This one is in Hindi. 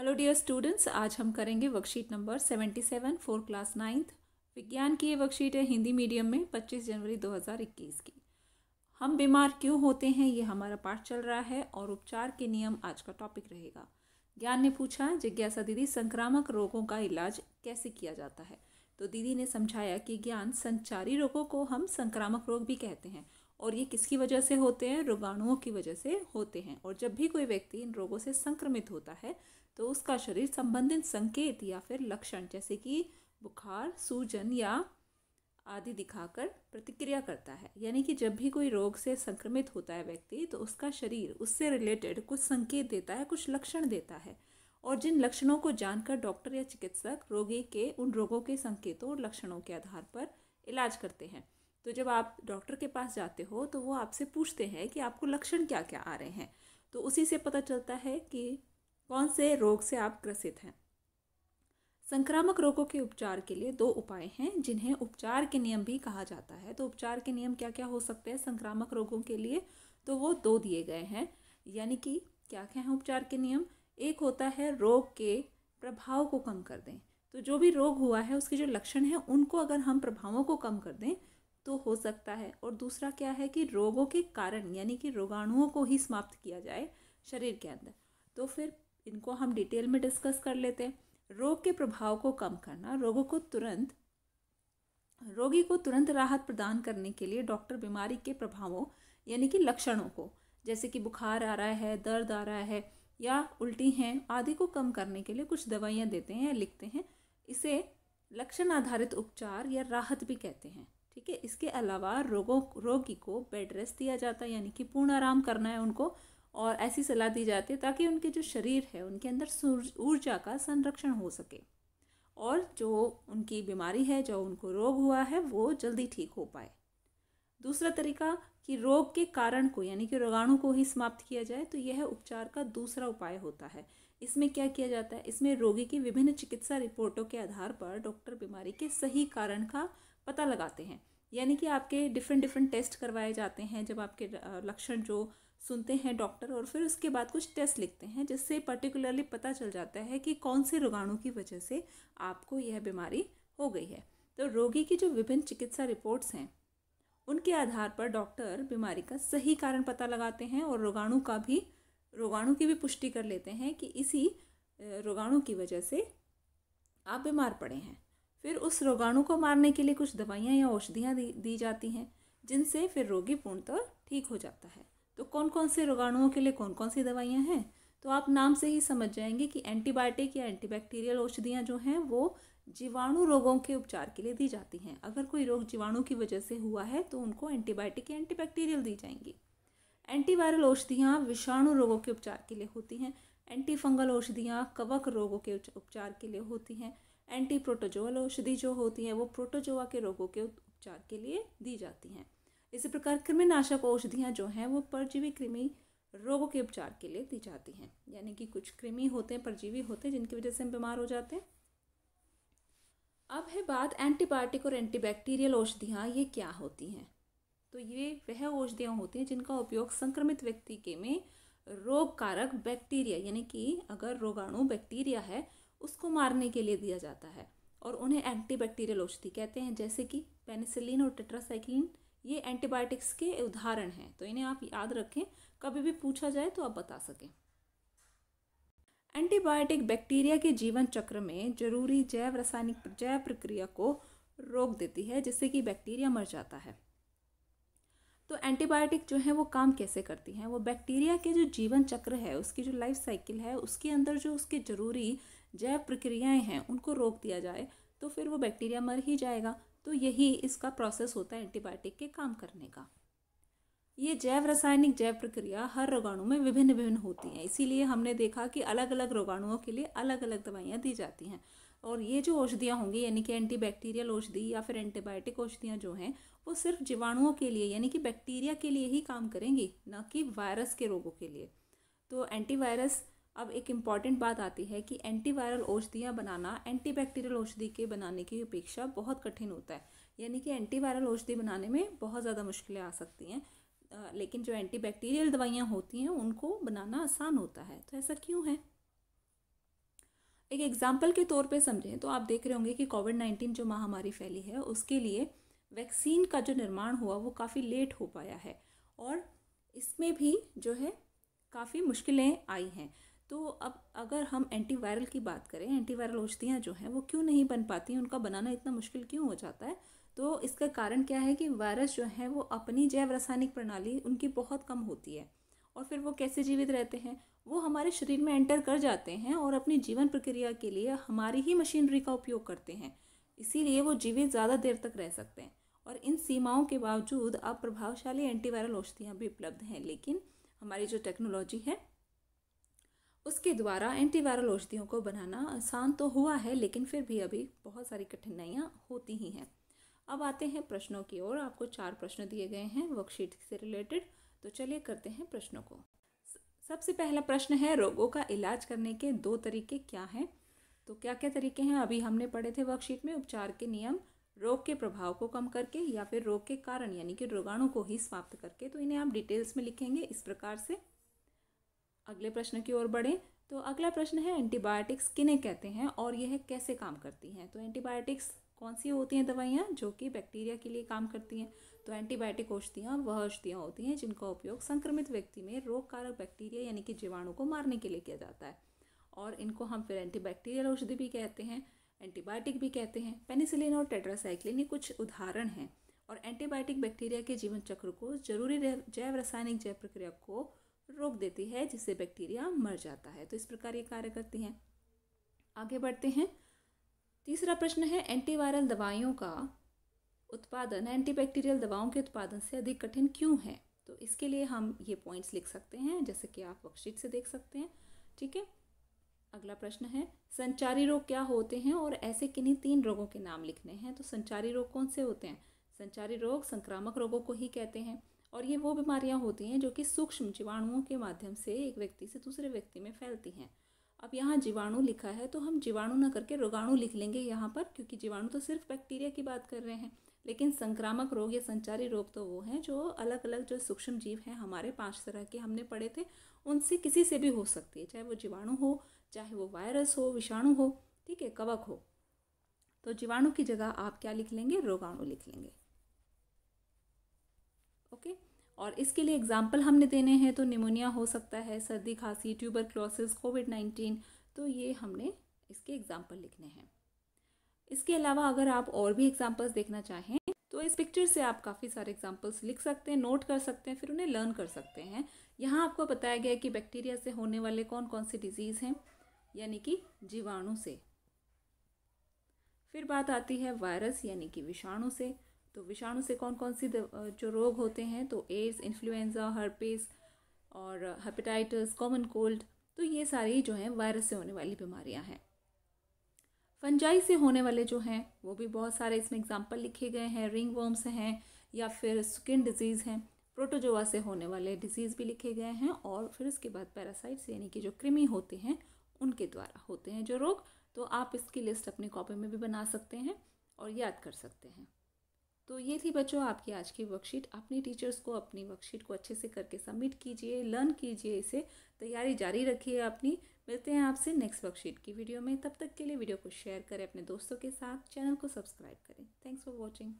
हेलो डियर स्टूडेंट्स आज हम करेंगे worksheet number seventy seven four class ninth विज्ञान की ये वर्कशीट है हिंदी मीडियम में पच्चीस जनवरी दो हज़ार इक्कीस की हम बीमार क्यों होते हैं ये हमारा पाठ चल रहा है और उपचार के नियम आज का टॉपिक रहेगा ज्ञान ने पूछा जिज्ञासा दीदी संक्रामक रोगों का इलाज कैसे किया जाता है तो दीदी ने समझाया कि ज्ञान संचारी रोगों को हम संक्रामक रोग भी कहते हैं और ये किसकी वजह से होते हैं रोगाणुओं की वजह से होते हैं और जब भी कोई व्यक्ति इन रोगों से संक्रमित होता है तो उसका शरीर संबंधित संकेत या फिर लक्षण जैसे कि बुखार सूजन या आदि दिखाकर प्रतिक्रिया करता है यानी कि जब भी कोई रोग से संक्रमित होता है व्यक्ति तो उसका शरीर उससे रिलेटेड कुछ संकेत देता है कुछ लक्षण देता है और जिन लक्षणों को जानकर डॉक्टर या चिकित्सक रोगी के उन रोगों के संकेतों और लक्षणों के आधार पर इलाज करते हैं तो जब आप डॉक्टर के पास जाते हो तो वो आपसे पूछते हैं कि आपको लक्षण क्या क्या आ रहे हैं तो उसी से पता चलता है कि कौन से रोग से आप ग्रसित हैं संक्रामक रोगों के उपचार के लिए दो उपाय हैं जिन्हें उपचार के नियम भी कहा जाता है तो उपचार के नियम क्या क्या हो सकते हैं संक्रामक रोगों के लिए तो वो दो दिए गए हैं यानी कि क्या क्या हैं उपचार के नियम एक होता है रोग के प्रभाव को कम कर दें तो जो भी रोग हुआ है उसके जो लक्षण हैं उनको अगर हम प्रभावों को कम कर दें तो हो सकता है और दूसरा क्या है कि रोगों के कारण यानी कि रोगाणुओं को ही समाप्त किया जाए शरीर के अंदर तो फिर इनको हम डिटेल में डिस्कस कर लेते हैं रोग के प्रभाव को कम करना रोगों को तुरंत रोगी को तुरंत राहत प्रदान करने के लिए डॉक्टर बीमारी के प्रभावों यानी कि लक्षणों को जैसे कि बुखार आ रहा है दर्द आ रहा है या उल्टी हैं आदि को कम करने के लिए कुछ दवाइयाँ देते हैं या लिखते हैं इसे लक्षण आधारित उपचार या राहत भी कहते हैं ठीक है इसके अलावा रोगों रोगी को बेड रेस्ट दिया जाता है यानी कि पूर्ण आराम करना है उनको और ऐसी सलाह दी जाती है ताकि उनके जो शरीर है उनके अंदर ऊर्जा का संरक्षण हो सके और जो उनकी बीमारी है जो उनको रोग हुआ है वो जल्दी ठीक हो पाए दूसरा तरीका कि रोग के कारण को यानी कि रोगाणु को ही समाप्त किया जाए तो यह उपचार का दूसरा उपाय होता है इसमें क्या किया जाता है इसमें रोगी की विभिन्न चिकित्सा रिपोर्टों के आधार पर डॉक्टर बीमारी के सही कारण का पता लगाते हैं यानी कि आपके डिफरेंट डिफरेंट टेस्ट करवाए जाते हैं जब आपके लक्षण जो सुनते हैं डॉक्टर और फिर उसके बाद कुछ टेस्ट लिखते हैं जिससे पर्टिकुलरली पता चल जाता है कि कौन से रोगाणु की वजह से आपको यह बीमारी हो गई है तो रोगी की जो विभिन्न चिकित्सा रिपोर्ट्स हैं उनके आधार पर डॉक्टर बीमारी का सही कारण पता लगाते हैं और रोगाणु का भी रोगाणु की भी पुष्टि कर लेते हैं कि इसी रोगाणु की वजह से आप बीमार पड़े हैं फिर उस रोगाणु को मारने के लिए कुछ दवाइयाँ या औषधियाँ दी, दी जाती हैं जिनसे फिर रोगी पूर्णतः ठीक हो जाता है तो कौन कौन से रोगाणुओं के लिए कौन कौन सी दवाइयाँ हैं तो आप नाम से ही समझ जाएंगे कि एंटीबायोटिक या एंटीबैक्टीरियल औषधियाँ जो हैं वो जीवाणु रोगों के उपचार के लिए दी जाती हैं अगर कोई रोग जीवाणु की वजह से हुआ है तो उनको एंटीबायोटिक या एंटीबैक्टीरियल दी जाएंगी एंटीवायरल औषधियाँ विषाणु रोगों के उपचार के लिए होती हैं एंटी फंगल औषधियाँ कवक रोगों के उपचार के लिए होती हैं एंटी प्रोटोजोअल औषधि जो होती हैं वो प्रोटोजोआ के रोगों के उपचार के लिए दी जाती हैं इसी प्रकार कृमिनाशक औषधियाँ जो हैं वो परजीवी कृमि रोगों के उपचार के लिए दी जाती हैं यानी कि कुछ कृमि होते हैं परजीवी होते हैं जिनकी वजह से हम बीमार हो जाते हैं अब है बात एंटीबायोटिक और एंटीबैक्टीरियल औषधियाँ ये क्या होती हैं तो ये वह औषधियाँ होती हैं जिनका उपयोग संक्रमित व्यक्ति के में रोग कारक बैक्टीरिया यानी कि अगर रोगाणु बैक्टीरिया है उसको मारने के लिए दिया जाता है और उन्हें एंटीबैक्टीरियल औषधि कहते हैं जैसे कि पेनिसिलिन और टेट्रासाइक्लिन ये एंटीबायोटिक्स के उदाहरण हैं तो इन्हें आप याद रखें कभी भी पूछा जाए तो आप बता सकें एंटीबायोटिक बैक्टीरिया के जीवन चक्र में जरूरी जैव रासायनिक जैव प्रक्रिया को रोक देती है जिससे कि बैक्टीरिया मर जाता है तो एंटीबायोटिक जो है वो काम कैसे करती हैं वो बैक्टीरिया के जो जीवन चक्र है उसकी जो लाइफ साइकिल है उसके अंदर जो उसके ज़रूरी जैव प्रक्रियाएं हैं उनको रोक दिया जाए तो फिर वो बैक्टीरिया मर ही जाएगा तो यही इसका प्रोसेस होता है एंटीबायोटिक के काम करने का ये जैव रासायनिक जैव प्रक्रिया हर रोगाणु में विभिन्न विभिन्न होती हैं इसीलिए हमने देखा कि अलग अलग रोगाणुओं के लिए अलग अलग दवाइयाँ दी जाती हैं और ये जो औषधियाँ होंगी यानी कि एंटीबैक्टीरियल औषधि या फिर एंटीबायोटिक औषधियाँ जो हैं वो सिर्फ जीवाणुओं के लिए यानी कि बैक्टीरिया के लिए ही काम करेंगी ना कि वायरस के रोगों के लिए तो एंटीवायरस अब एक इम्पॉर्टेंट बात आती है कि एंटीवायरल औषधियाँ बनाना एंटीबैक्टीरियल औषधि के बनाने की अपेक्षा बहुत कठिन होता है यानी कि एंटीवायरल औषधि बनाने में बहुत ज़्यादा मुश्किलें आ सकती हैं लेकिन जो एंटीबैक्टीरियल दवाइयाँ होती हैं उनको बनाना आसान होता है तो ऐसा क्यों है एक एग्ज़ाम्पल के तौर पर समझें तो आप देख रहे होंगे कि कोविड नाइन्टीन जो महामारी फैली है उसके लिए वैक्सीन का जो निर्माण हुआ वो काफ़ी लेट हो पाया है और इसमें भी जो है काफ़ी मुश्किलें आई हैं तो अब अगर हम एंटीवायरल की बात करें एंटीवायरल औषधियाँ जो हैं वो क्यों नहीं बन पाती उनका बनाना इतना मुश्किल क्यों हो जाता है तो इसका कारण क्या है कि वायरस जो है वो अपनी जैव रासायनिक प्रणाली उनकी बहुत कम होती है और फिर वो कैसे जीवित रहते हैं वो हमारे शरीर में एंटर कर जाते हैं और अपनी जीवन प्रक्रिया के लिए हमारी ही मशीनरी का उपयोग करते हैं इसीलिए वो जीवित ज़्यादा देर तक रह सकते हैं और इन सीमाओं के बावजूद अब प्रभावशाली एंटीवायरल औषधियाँ भी उपलब्ध हैं लेकिन हमारी जो टेक्नोलॉजी है उसके द्वारा एंटीवायरल औषधियों को बनाना आसान तो हुआ है लेकिन फिर भी अभी बहुत सारी कठिनाइयाँ होती ही हैं अब आते हैं प्रश्नों की ओर आपको चार प्रश्न दिए गए हैं वर्कशीट से रिलेटेड तो चलिए करते हैं प्रश्नों को सबसे पहला प्रश्न है रोगों का इलाज करने के दो तरीके क्या हैं तो क्या क्या तरीके हैं अभी हमने पढ़े थे वर्कशीट में उपचार के नियम रोग के प्रभाव को कम करके या फिर रोग के कारण यानी कि रोगाणु को ही समाप्त करके तो इन्हें आप डिटेल्स में लिखेंगे इस प्रकार से अगले प्रश्न की ओर बढ़ें तो अगला प्रश्न है एंटीबायोटिक्स किन्हें कहते हैं और यह कैसे काम करती हैं तो एंटीबायोटिक्स कौन सी होती हैं दवाइयाँ जो कि बैक्टीरिया के लिए काम करती हैं तो एंटीबायोटिक औषधियाँ वह औषधियाँ होती हैं जिनका उपयोग संक्रमित व्यक्ति में रोग कारक बैक्टीरिया यानी कि जीवाणु को मारने के लिए किया जाता है और इनको हम फिर एंटीबैक्टीरियल औषधि भी कहते हैं एंटीबायोटिक भी कहते हैं पेनिसिलिन और टेट्रासाइक्लिन ये कुछ उदाहरण हैं और एंटीबायोटिक बैक्टीरिया के जीवन चक्र को जरूरी जैव रासायनिक जैव प्रक्रिया को रोक देती है जिससे बैक्टीरिया मर जाता है तो इस प्रकार ये कार्य करती हैं आगे बढ़ते हैं तीसरा प्रश्न है एंटीवायरल दवाइयों का उत्पादन एंटीबैक्टीरियल दवाओं के उत्पादन से अधिक कठिन क्यों है तो इसके लिए हम ये पॉइंट्स लिख सकते हैं जैसे कि आप वर्कशीट से देख सकते हैं ठीक है अगला प्रश्न है संचारी रोग क्या होते हैं और ऐसे किन्हीं तीन रोगों के नाम लिखने हैं तो संचारी रोग कौन से होते हैं संचारी रोग संक्रामक रोगों को ही कहते हैं और ये वो बीमारियाँ होती हैं जो कि सूक्ष्म जीवाणुओं के माध्यम से एक व्यक्ति से दूसरे व्यक्ति में फैलती हैं अब यहाँ जीवाणु लिखा है तो हम जीवाणु ना करके रोगाणु लिख लेंगे यहाँ पर क्योंकि जीवाणु तो सिर्फ बैक्टीरिया की बात कर रहे हैं लेकिन संक्रामक रोग या संचारी रोग तो वो हैं जो अलग अलग जो सूक्ष्म जीव हैं हमारे पांच तरह के हमने पढ़े थे उनसे किसी से भी हो सकती है चाहे वो जीवाणु हो चाहे वो वायरस हो विषाणु हो ठीक है कवक हो तो जीवाणु की जगह आप क्या लिख लेंगे रोगाणु लिख लेंगे ओके और इसके लिए एग्जाम्पल हमने देने हैं तो निमोनिया हो सकता है सर्दी खांसी ट्यूबर क्लोसिस कोविड नाइन्टीन तो ये हमने इसके एग्जाम्पल लिखने हैं इसके अलावा अगर आप और भी एग्जाम्पल्स देखना चाहें तो इस पिक्चर से आप काफ़ी सारे एग्जाम्पल्स लिख सकते हैं नोट कर सकते हैं फिर उन्हें लर्न कर सकते हैं यहाँ आपको बताया गया है कि बैक्टीरिया से होने वाले कौन कौन से डिजीज़ हैं यानी कि जीवाणु से फिर बात आती है वायरस यानी कि विषाणु से तो विषाणु से कौन कौन सी जो रोग होते हैं तो एड्स इन्फ्लुएंज़ा हर्पीस और हेपेटाइटिस कॉमन कोल्ड तो ये सारी जो हैं वायरस से होने वाली बीमारियां हैं फंजाई से होने वाले जो हैं वो भी बहुत सारे इसमें एग्जाम्पल लिखे गए हैं रिंग वर्म्स हैं या फिर स्किन डिजीज़ हैं प्रोटोजोआ से होने वाले डिजीज़ भी लिखे गए हैं और फिर उसके बाद पैरासाइट्स यानी कि जो कृमि होते हैं उनके द्वारा होते हैं जो रोग तो आप इसकी लिस्ट अपनी कॉपी में भी बना सकते हैं और याद कर सकते हैं तो ये थी बच्चों आपकी आज की वर्कशीट अपने टीचर्स को अपनी वर्कशीट को अच्छे से करके सबमिट कीजिए लर्न कीजिए इसे तैयारी जारी रखिए अपनी मिलते हैं आपसे नेक्स्ट वर्कशीट की वीडियो में तब तक के लिए वीडियो को शेयर करें अपने दोस्तों के साथ चैनल को सब्सक्राइब करें थैंक्स फॉर वॉचिंग